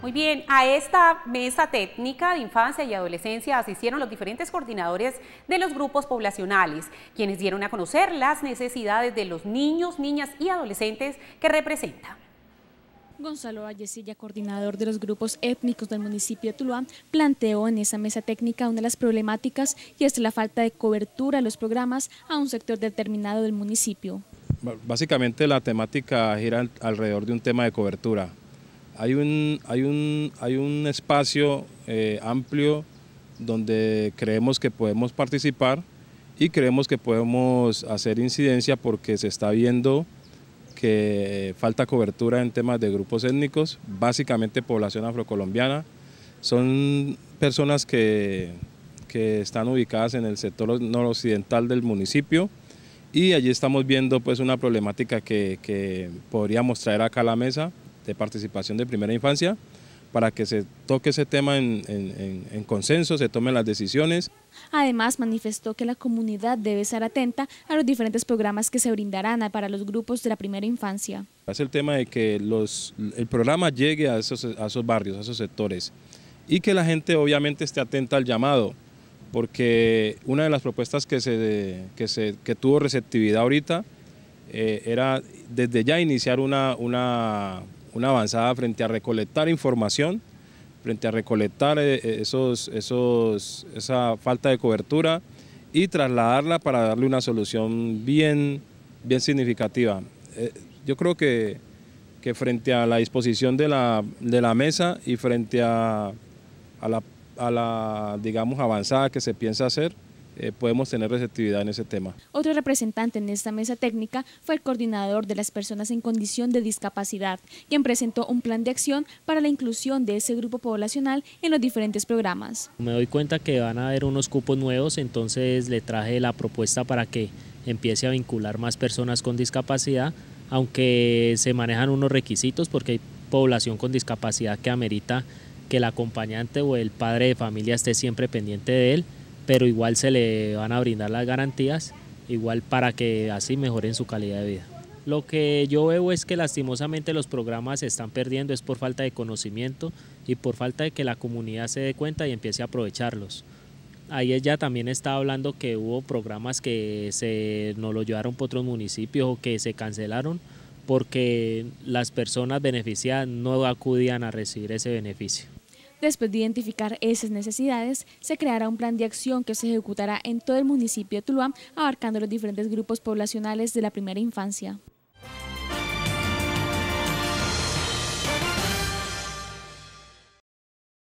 Muy bien, a esta mesa técnica de infancia y adolescencia asistieron los diferentes coordinadores de los grupos poblacionales, quienes dieron a conocer las necesidades de los niños, niñas y adolescentes que representa Gonzalo Vallecilla, coordinador de los grupos étnicos del municipio de Tuluán, planteó en esa mesa técnica una de las problemáticas y es la falta de cobertura de los programas a un sector determinado del municipio. Básicamente la temática gira alrededor de un tema de cobertura. Hay un, hay hay un espacio eh, amplio donde creemos que podemos participar y creemos que podemos hacer incidencia porque se está viendo que falta cobertura en temas de grupos étnicos, básicamente población afrocolombiana. Son personas que, que están ubicadas en el sector noroccidental del municipio y allí estamos viendo pues una problemática que podríamos traer acá a la mesa de participación de primera infancia para que se toque ese tema en, consenso, se tomen las decisiones. Además, manifestó que la comunidad debe estar atenta a los diferentes programas que se brindarán para los grupos de la primera infancia. Es el tema de que los, el programa llegue a esos, esos barrios, a esos sectores, y que la gente obviamente esté atenta al llamado, porque una de las propuestas que, se, se, tuvo receptividad ahorita eh, era desde ya iniciar una, una una avanzada frente a recolectar información, frente a recolectar eh, eh, esos, esos, esa falta de cobertura y trasladarla para darle una solución bien, bien significativa. Eh, yo creo que, que, frente a la disposición de la, de la mesa y frente a, la, a la, digamos, avanzada que se piensa hacer, eh, podemos tener receptividad en ese tema. Otro representante en esta mesa técnica fue el coordinador de las personas en condición de discapacidad, quien presentó un plan de acción para la inclusión de ese grupo poblacional en los diferentes programas. Me doy cuenta que van a haber unos cupos nuevos, entonces le traje la propuesta para que empiece a vincular más personas con discapacidad, aunque se manejan unos requisitos porque hay población con discapacidad que amerita que el acompañante o el padre de familia esté siempre pendiente de él, pero igual se le van a brindar las garantías, igual para que así mejoren su calidad de vida. Lo que yo veo es que lastimosamente los programas se están perdiendo, es por falta de conocimiento y por falta de que la comunidad se dé cuenta y empiece a aprovecharlos. Ahí ella también estaba hablando que hubo programas que se no lo llevaron por otros municipios o que se cancelaron porque las personas beneficiadas no acudían a recibir ese beneficio. Después de identificar esas necesidades, se creará un plan de acción que se ejecutará en todo el municipio de Tuluán, abarcando los diferentes grupos poblacionales de la primera infancia.